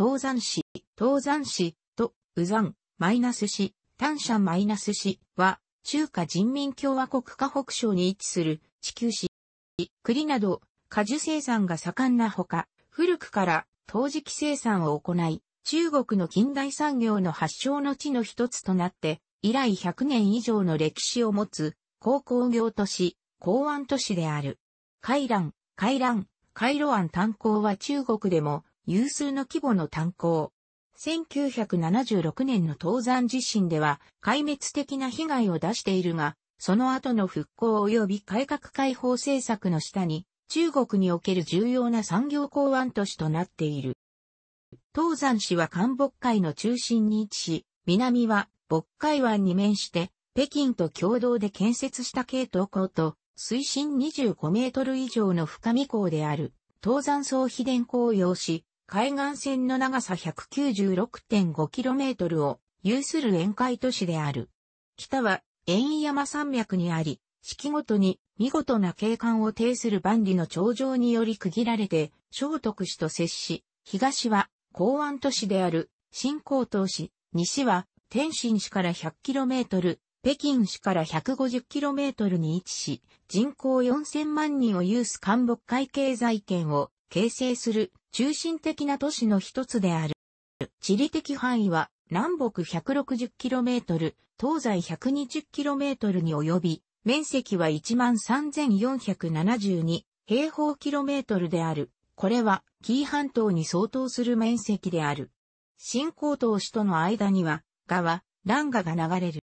東山市、東山市と、宇山、マイナス市、丹社マイナス市は、中華人民共和国河北省に位置する地球市、栗など果樹生産が盛んなほか、古くから陶磁器生産を行い、中国の近代産業の発祥の地の一つとなって、以来100年以上の歴史を持つ、鉱工業都市、港湾都市である。海蘭、海蘭、海路湾炭鉱は中国でも有数の規模の炭鉱。1976年の東山地震では壊滅的な被害を出しているが、その後の復興及び改革開放政策の下に、中国における重要な産業港湾都市となっている。東山市は韓北海の中心に位置し、南は北海湾に面して、北京と共同で建設した系統港と、水深25メートル以上の深み港である、東山総秘伝港を要し、海岸線の長さ 196.5km を有する沿海都市である。北は円山山脈にあり、四季ごとに見事な景観を呈する万里の頂上により区切られて、聖徳市と接し、東は港湾都市である新港東市、西は天津市から 100km、北京市から 150km に位置し、人口4000万人を有す韓北海経済圏を形成する中心的な都市の一つである。地理的範囲は南北 160km、東西 120km に及び、面積は13,472平方キロメートルである。これは紀伊半島に相当する面積である。新高島市との間には、川、蘭河が流れる。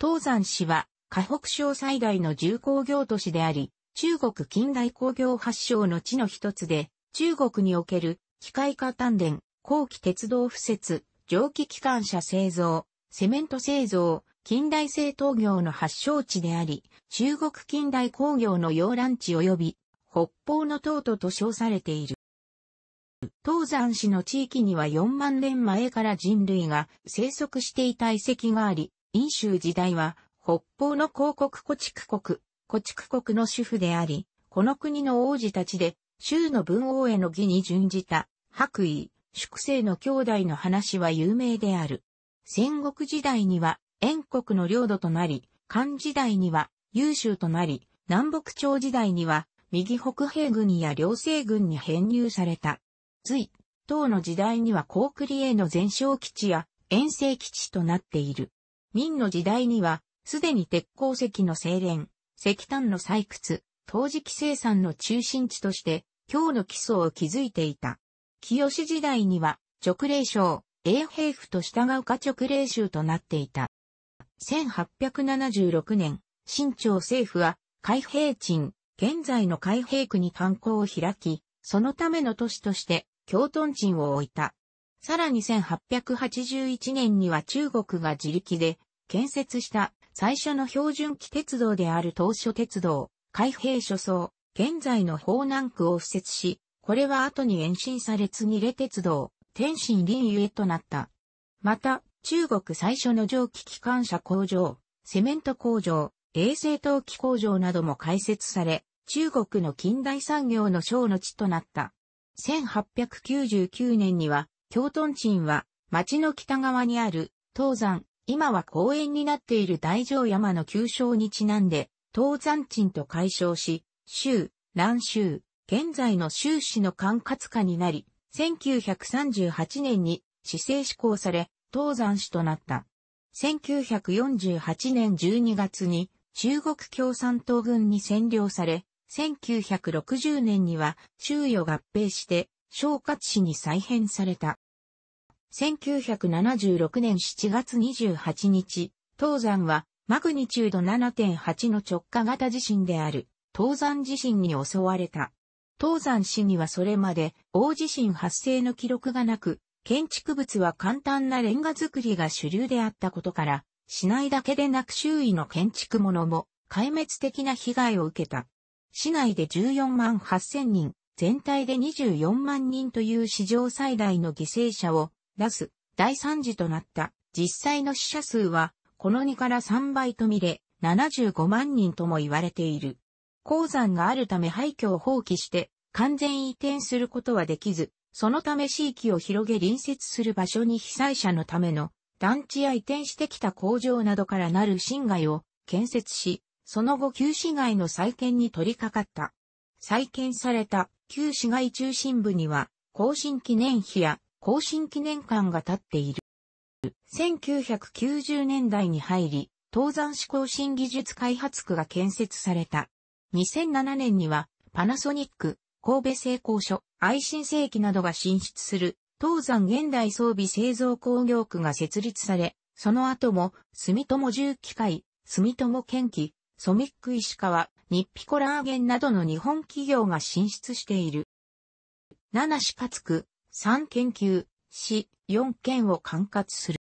東山市は、河北省最大の重工業都市であり、中国近代工業発祥の地の一つで、中国における機械化丹田、後期鉄道敷設、蒸気機関車製造、セメント製造、近代製陶業の発祥地であり、中国近代工業の溶卵地及び、北方の塔とと称されている。東山市の地域には4万年前から人類が生息していた遺跡があり、陰州時代は北方の広告古地区国、古畜国の主婦であり、この国の王子たちで、州の文王への義に準じた、白衣、粛清の兄弟の話は有名である。戦国時代には、燕国の領土となり、漢時代には、優秀となり、南北朝時代には、右北平軍や両西軍に編入された。隋、唐の時代には高栗への前哨基地や遠征基地となっている。明の時代には、すでに鉄鉱石の精錬、石炭の採掘、陶磁器生産の中心地として、今日の基礎を築いていた。清時代には、直令省、永平府と従うか直令州となっていた。1876年、清朝政府は、海平鎮、現在の海平区に観光を開き、そのための都市として、京都鎮を置いた。さらに1881年には中国が自力で建設した最初の標準期鉄道である当初鉄道、開閉所層、現在の方南区を敷設し、これは後に延伸されつぎれ鉄道、天津林ゆえとなった。また、中国最初の蒸気機関車工場、セメント工場、衛生陶器工場なども開設され、中国の近代産業の省の地となった。1899年には、京都鎮は、町の北側にある、東山、今は公園になっている大乗山の旧称にちなんで、東山鎮と解消し、州、蘭州、現在の州市の管轄下になり、1938年に市政施行され、東山市となった。1948年12月に中国共産党軍に占領され、1960年には州与合併して、昇格市に再編された。1976年7月28日、東山はマグニチュード7.8の直下型地震である東山地震に襲われた。東山市にはそれまで大地震発生の記録がなく、建築物は簡単なレンガ作りが主流であったことから、市内だけでなく周囲の建築物も壊滅的な被害を受けた。市内で14万8000人、全体で24万人という史上最大の犠牲者をラす第三次となった実際の死者数はこの2から3倍と見れ75万人とも言われている。鉱山があるため廃墟を放棄して完全移転することはできず、そのため地域を広げ隣接する場所に被災者のための団地や移転してきた工場などからなる新街を建設し、その後旧市街の再建に取り掛かった。再建された旧市街中心部には、更新記念碑や更新記念館が建っている。1990年代に入り、東山市更新技術開発区が建設された。2007年には、パナソニック、神戸製鋼所、愛新世紀などが進出する、東山現代装備製造工業区が設立され、その後も、住友重機械、住友建機、ソミック石川、日ピコラーゲンなどの日本企業が進出している。七市勝区、3研究、市4県を管轄する。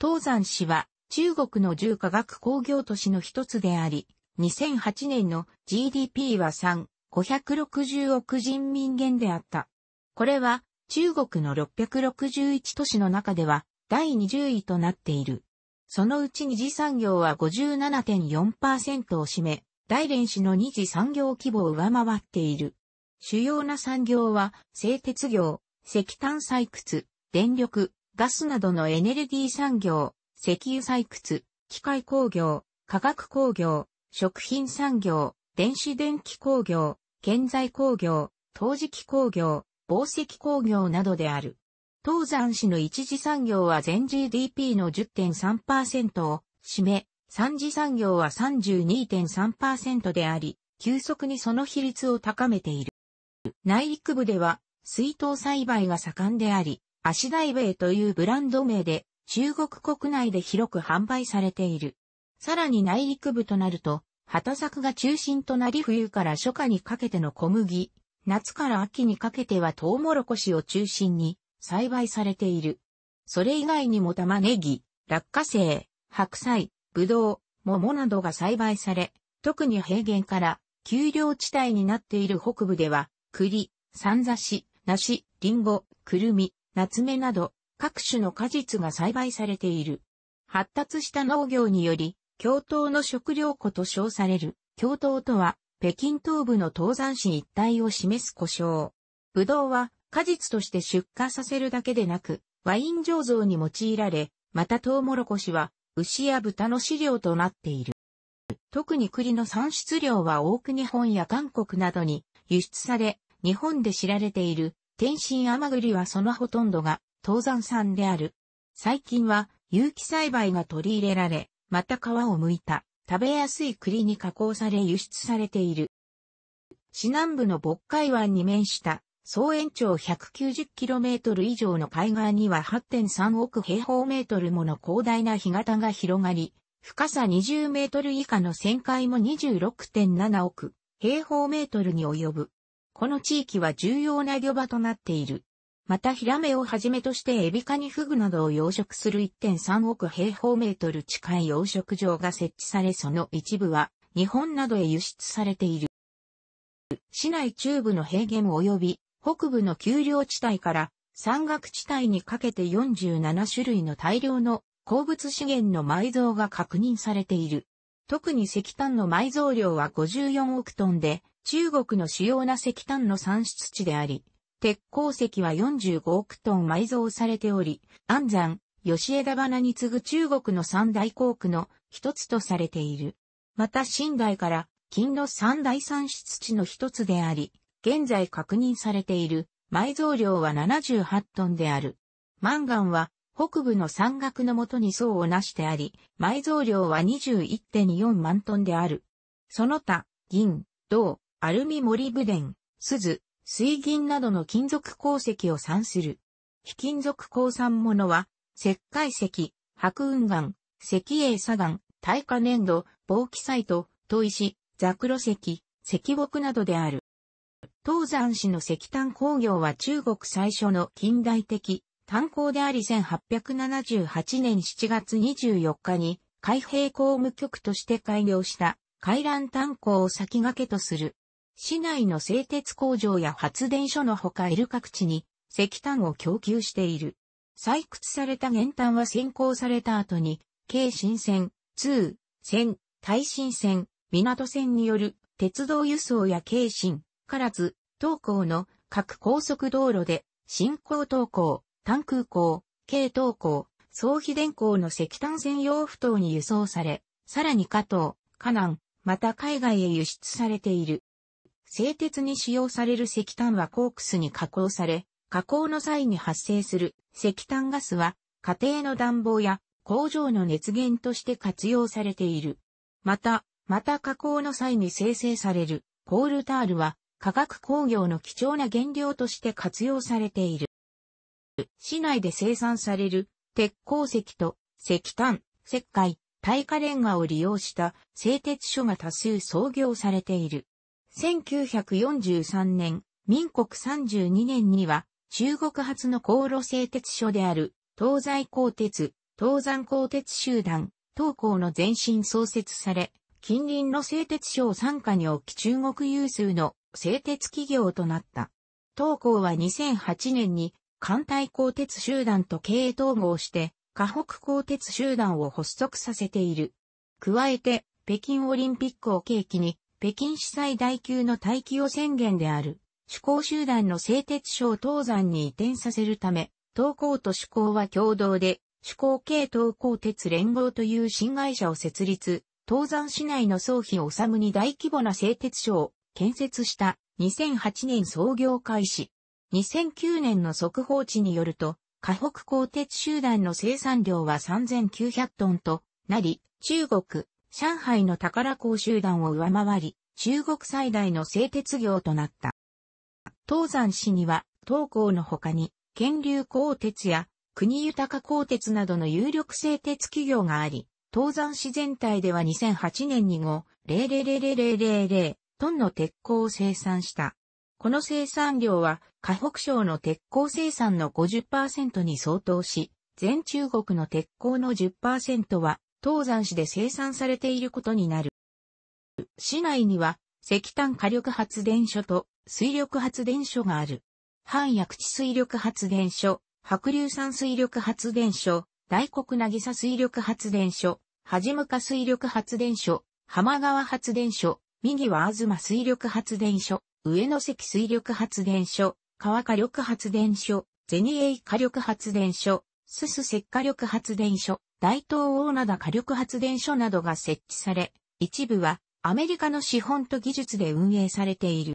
東山市は中国の重化学工業都市の一つであり、2008年の GDP は3、560億人民元であった。これは中国の661都市の中では第20位となっている。そのうち二次産業は57.4%を占め、大連市の二次産業規模を上回っている。主要な産業は製鉄業、石炭採掘、電力、ガスなどのエネルギー産業、石油採掘、機械工業、化学工業、食品産業、電子電気工業、建材工業、陶磁器工業、宝石工業などである。東山市の一次産業は全 GDP の10.3%を占め、三次産業は32.3%であり、急速にその比率を高めている。内陸部では水筒栽培が盛んであり、足大米というブランド名で中国国内で広く販売されている。さらに内陸部となると、畑作が中心となり冬から初夏にかけての小麦、夏から秋にかけてはトウモロコシを中心に栽培されている。それ以外にも玉ねぎ、落花生、白菜、ぶどう、桃などが栽培され、特に平原から丘陵地帯になっている北部では、栗、三雑誌。梨、リンゴ、くるみ、ナツメなど、各種の果実が栽培されている。発達した農業により、京闘の食料庫と称される、京闘とは、北京東部の東山市一帯を示す故障。ブドウは、果実として出荷させるだけでなく、ワイン醸造に用いられ、またトウモロコシは、牛や豚の飼料となっている。特に栗の産出量は多く日本や韓国などに輸出され、日本で知られている天津甘栗はそのほとんどが東山産である。最近は有機栽培が取り入れられ、また皮を剥いた食べやすい栗に加工され輸出されている。市南部の渤海湾に面した総延長 190km 以上の海岸には8.3億平方メートルもの広大な干潟が広がり、深さ20メートル以下の旋回も26.7億平方メートルに及ぶ。この地域は重要な漁場となっている。またヒラメをはじめとしてエビカニフグなどを養殖する1.3億平方メートル近い養殖場が設置されその一部は日本などへ輸出されている。市内中部の平原及び北部の丘陵地帯から山岳地帯にかけて47種類の大量の鉱物資源の埋蔵が確認されている。特に石炭の埋蔵量は54億トンで中国の主要な石炭の産出地であり、鉄鉱石は45億トン埋蔵されており、安山、吉枝花に次ぐ中国の三大鉱区の一つとされている。また新代から金の三大産出地の一つであり、現在確認されている埋蔵量は78トンである。マンガンは北部の山岳のもとに層をなしてあり、埋蔵量は21.4万トンである。その他、銀、銅、アルミモリブデン、鈴、水銀などの金属鉱石を産する。非金属鉱産物は、石灰石、白雲岩、石英砂岩、耐火粘土、防気サイト、砥石、ザクロ石、石木などである。東山市の石炭工業は中国最初の近代的炭鉱であり1878年7月24日に海兵工務局として開業した海乱炭鉱を先駆けとする市内の製鉄工場や発電所のほかる各地に石炭を供給している。採掘された原炭は先行された後に、京新線、通、線、大震線、港線による鉄道輸送や京新、唐津、東港の各高速道路で、新港東港、丹空港、京東港、総肥電港の石炭専用不等に輸送され、さらに加藤、河南、また海外へ輸出されている。製鉄に使用される石炭はコークスに加工され、加工の際に発生する石炭ガスは家庭の暖房や工場の熱源として活用されている。また、また加工の際に生成されるコールタールは化学工業の貴重な原料として活用されている。市内で生産される鉄鉱石と石炭、石灰、耐火レンガを利用した製鉄所が多数創業されている。1943年、民国32年には、中国発の航路製鉄所である、東西鋼鉄、東山鋼鉄集団、東港の前身創設され、近隣の製鉄所を傘下に置き中国有数の製鉄企業となった。東港は2008年に艦隊鋼鉄集団と経営統合して、河北鋼鉄集団を発足させている。加えて、北京オリンピックを契機に、北京市最大級の大気汚染源である、主港集団の製鉄所を東山に移転させるため、東港と主港は共同で、主港系東港鉄連合という新会社を設立、東山市内の総費を納むに大規模な製鉄所を建設した2008年創業開始。2009年の速報値によると、河北鋼鉄集団の生産量は3900トンとなり、中国、上海の宝港集団を上回り、中国最大の製鉄業となった。東山市には、東港の他に、県流鋼鉄や国豊鋼鉄などの有力製鉄企業があり、東山市全体では2008年に後、0 0 0 0 0トンの鉄鋼を生産した。この生産量は、河北省の鉄鋼生産の50%に相当し、全中国の鉄鋼の10%は東山市で生産されていることになる。市内には石炭火力発電所と水力発電所がある。半薬地水力発電所、白竜山水力発電所、大黒なぎさ水力発電所、はじむか水力発電所、浜川発電所、右は東水力発電所、上野関水力発電所、川火力発電所、ゼニエイ火力発電所、すす石火力発電所、大東大灘火力発電所などが設置され、一部はアメリカの資本と技術で運営されている。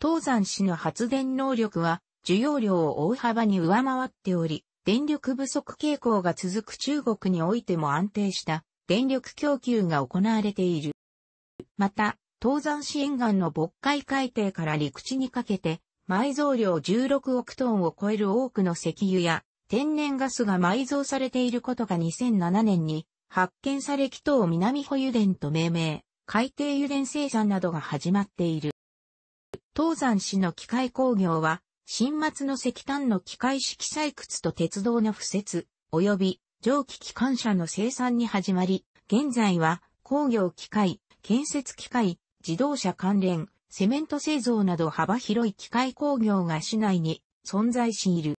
東山市の発電能力は需要量を大幅に上回っており、電力不足傾向が続く中国においても安定した電力供給が行われている。また、東山市沿岸の渤海海底から陸地にかけて、埋蔵量16億トンを超える多くの石油や天然ガスが埋蔵されていることが2007年に発見され、紀頭南保油田と命名、海底油田生産などが始まっている。東山市の機械工業は、新末の石炭の機械式採掘と鉄道の敷設、及び蒸気機関車の生産に始まり、現在は工業機械、建設機械、自動車関連、セメント製造など幅広い機械工業が市内に存在している。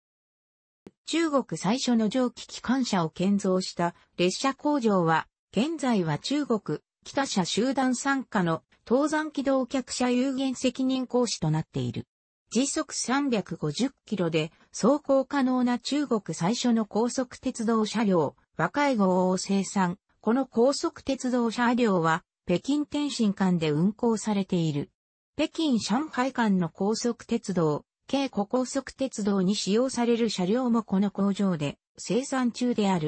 中国最初の蒸気機関車を建造した列車工場は、現在は中国、北社集団傘下の登山機動客車有限責任講師となっている。時速350キロで走行可能な中国最初の高速鉄道車両、若い号を生産。この高速鉄道車両は北京天津間で運行されている。北京上海間の高速鉄道、京湖高速鉄道に使用される車両もこの工場で生産中である。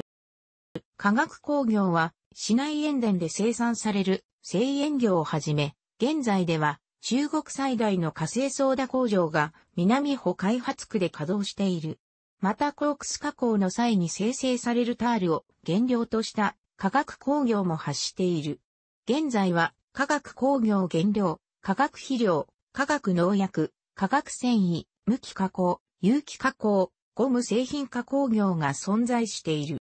化学工業は市内塩田で生産される製塩業をはじめ、現在では中国最大の火星ソーダ工場が南穂開発区で稼働している。またコークス加工の際に生成されるタールを原料とした化学工業も発している。現在は化学工業原料、化学肥料、化学農薬、化学繊維、無機加工、有機加工、ゴム製品加工業が存在している。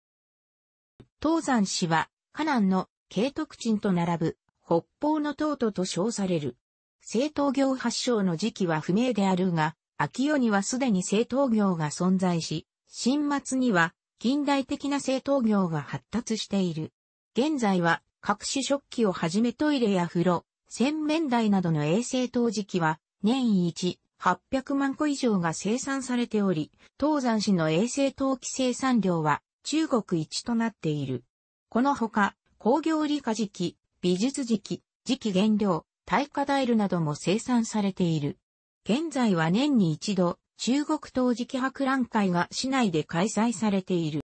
東山市は、河南の慶徳鎮と並ぶ北方の東都と称される。製陶業発祥の時期は不明であるが、秋夜にはすでに製陶業が存在し、新末には近代的な製陶業が発達している。現在は各種食器をはじめトイレや風呂、洗面台などの衛生陶磁器は年一、800万個以上が生産されており、東山市の衛生陶器生産量は中国一となっている。このほか、工業理科時期、美術時期、時期原料、耐火ダイルなども生産されている。現在は年に一度、中国陶磁器博覧会が市内で開催されている。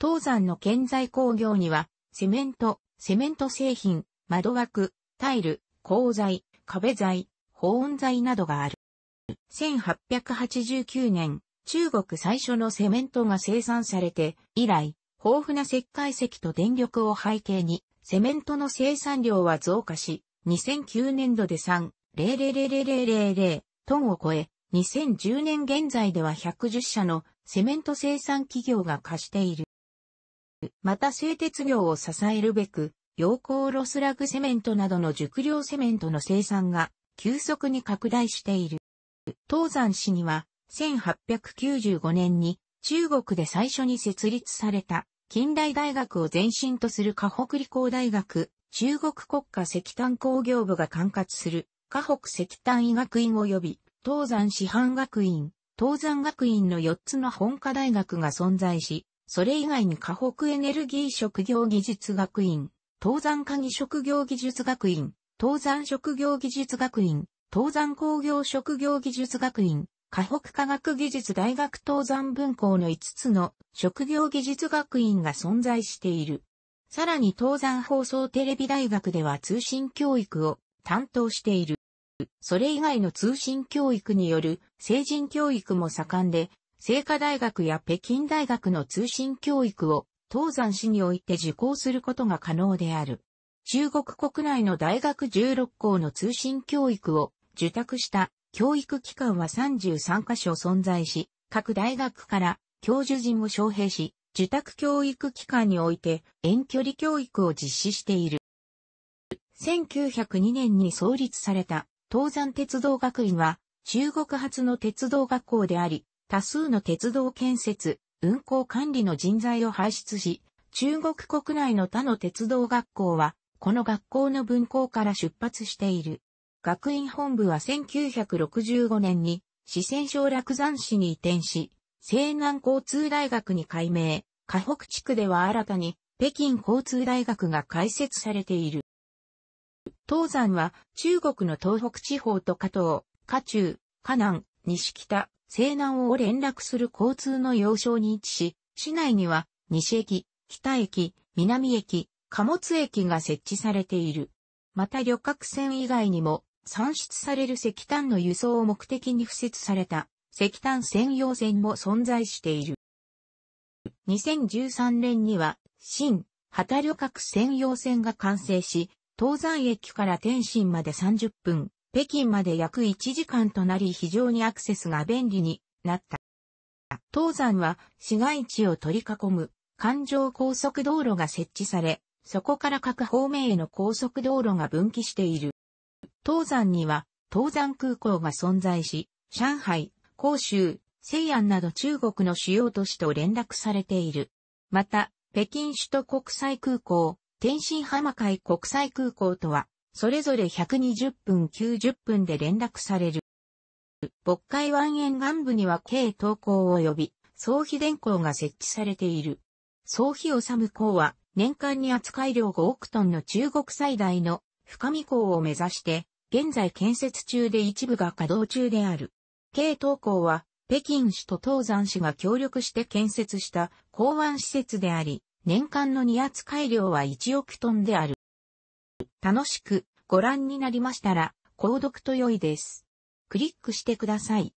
東山の建材工業には、セメント、セメント製品、窓枠、タイル、鋼材、壁材、保温材などがある。1889年、中国最初のセメントが生産されて、以来、豊富な石灰石と電力を背景に、セメントの生産量は増加し、2009年度で3,000,000トンを超え、2010年現在では110社のセメント生産企業が貸している。また製鉄業を支えるべく、陽光ロスラグセメントなどの熟量セメントの生産が急速に拡大している。東山市には、1895年に中国で最初に設立された近代大学を前身とする河北理工大学、中国国家石炭工業部が管轄する河北石炭医学院及び東山師範学院、東山学院の4つの本科大学が存在し、それ以外に河北エネルギー職業技術学院、東山科技職業技術学院、東山職業技術学院、東山工業職業技術学院、河北科学技術大学東山分校の5つの職業技術学院が存在している。さらに東山放送テレビ大学では通信教育を担当している。それ以外の通信教育による成人教育も盛んで、清華大学や北京大学の通信教育を東山市において受講することが可能である。中国国内の大学16校の通信教育を受託した教育機関は33カ所存在し、各大学から教授陣を招聘し、受託教育機関において遠距離教育を実施している。1902年に創立された東山鉄道学院は中国発の鉄道学校であり、多数の鉄道建設、運行管理の人材を輩出し、中国国内の他の鉄道学校は、この学校の分校から出発している。学院本部は1965年に四川省落山市に移転し、西南交通大学に改名、河北地区では新たに北京交通大学が開設されている。東山は中国の東北地方と加藤、加中、河南、西北、西南を連絡する交通の要衝に位置し、市内には西駅、北駅、南駅、貨物駅が設置されている。また旅客船以外にも産出される石炭の輸送を目的に付設された石炭専用船も存在している。2013年には新旗旅客専用船が完成し、東山駅から天津まで30分、北京まで約1時間となり非常にアクセスが便利になった。東山は市街地を取り囲む環状高速道路が設置され、そこから各方面への高速道路が分岐している。東山には東山空港が存在し、上海、広州、西安など中国の主要都市と連絡されている。また、北京首都国際空港、天津浜海国際空港とは、それぞれ120分90分で連絡される。渤海湾沿岸部には軽東港及び、総費電港が設置されている。総費治港は、年間に扱い量5億トンの中国最大の深見港を目指して、現在建設中で一部が稼働中である。京東港は、北京市と東山市が協力して建設した港湾施設であり、年間の荷扱い量は1億トンである。楽しくご覧になりましたら、購読と良いです。クリックしてください。